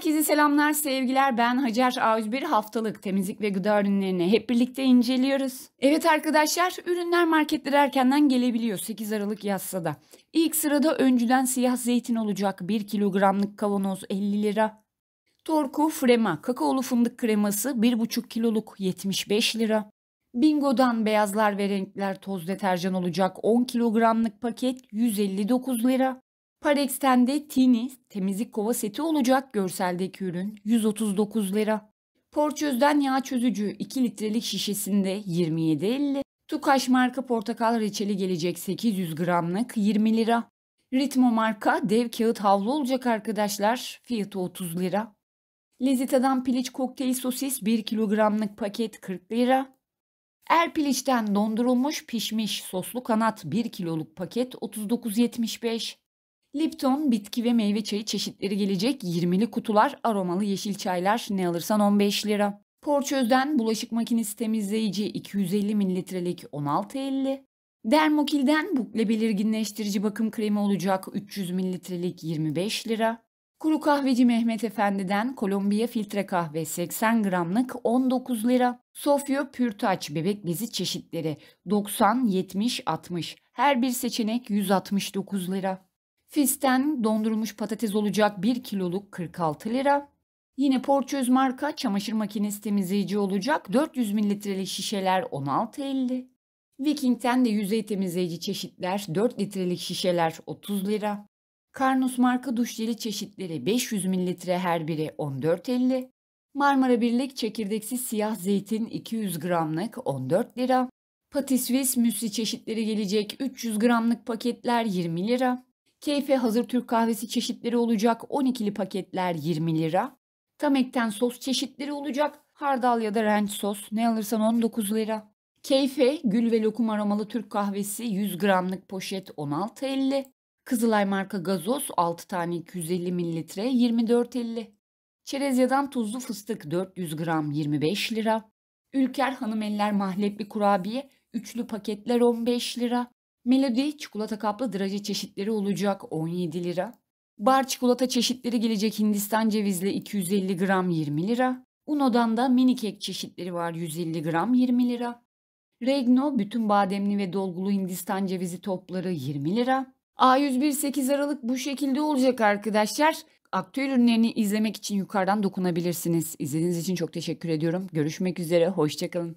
Herkese selamlar, sevgiler. Ben Hacer Avcı Bir haftalık temizlik ve gıda ürünlerini hep birlikte inceliyoruz. Evet arkadaşlar, ürünler marketlere erkenden gelebiliyor 8 Aralık yazsa da. İlk sırada öncüden siyah zeytin olacak. 1 kilogramlık kavanoz 50 lira. Torku frema, kakaolu fındık kreması 1,5 kiloluk 75 lira. Bingo'dan beyazlar ve renkler toz deterjan olacak 10 kilogramlık paket 159 lira. Parex'tende Tini temizlik kova seti olacak görseldeki ürün 139 lira. Porçöz'den yağ çözücü 2 litrelik şişesinde 27.50. Tukaş marka portakal reçeli gelecek 800 gramlık 20 lira. Ritmo marka dev kağıt havlu olacak arkadaşlar. Fiyatı 30 lira. Lezita'dan piliç kokteyl sosis 1 kilogramlık paket 40 lira. Er piliçten dondurulmuş pişmiş soslu kanat 1 kiloluk paket 39.75. Lipton bitki ve meyve çayı çeşitleri gelecek 20'li kutular aromalı yeşil çaylar ne alırsan 15 lira. Porçöz'den bulaşık makinesi temizleyici 250 mililitrelik 16.50. Dermokil'den bukle belirginleştirici bakım kremi olacak 300 mililitrelik 25 lira. Kuru kahveci Mehmet Efendi'den Kolombiya filtre kahve 80 gramlık 19 lira. Sofya Pürtaç bebek bezi çeşitleri 90, 70, 60. Her bir seçenek 169 lira. Fis'ten dondurulmuş patates olacak 1 kiloluk 46 lira. Yine Porçöz marka çamaşır makinesi temizleyici olacak 400 mililitrelik şişeler 16.50. Viking'ten de yüzey temizleyici çeşitler 4 litrelik şişeler 30 lira. Karnus marka duş jeli çeşitleri 500 mililitre her biri 14.50. Marmara Birlik çekirdeksiz siyah zeytin 200 gramlık 14 lira. Patisvis müsli çeşitleri gelecek 300 gramlık paketler 20 lira. Keyfe hazır Türk kahvesi çeşitleri olacak 12'li paketler 20 lira. Tamek'ten sos çeşitleri olacak hardal ya da ranch sos ne alırsan 19 lira. Keyfe gül ve lokum aromalı Türk kahvesi 100 gramlık poşet 16.50. Kızılay marka gazoz 6 tane 250 mililitre 24.50. Çerez Çerezya'dan tuzlu fıstık 400 gram 25 lira. Ülker hanımeller mahlepli kurabiye üçlü paketler 15 lira. Melodi çikolata kaplı draje çeşitleri olacak 17 lira. Bar çikolata çeşitleri gelecek Hindistan cevizli 250 gram 20 lira. Uno'dan da mini kek çeşitleri var 150 gram 20 lira. Regno bütün bademli ve dolgulu Hindistan cevizi topları 20 lira. A101 8 Aralık bu şekilde olacak arkadaşlar. Aktü ürünlerini izlemek için yukarıdan dokunabilirsiniz. İzlediğiniz için çok teşekkür ediyorum. Görüşmek üzere, hoşçakalın.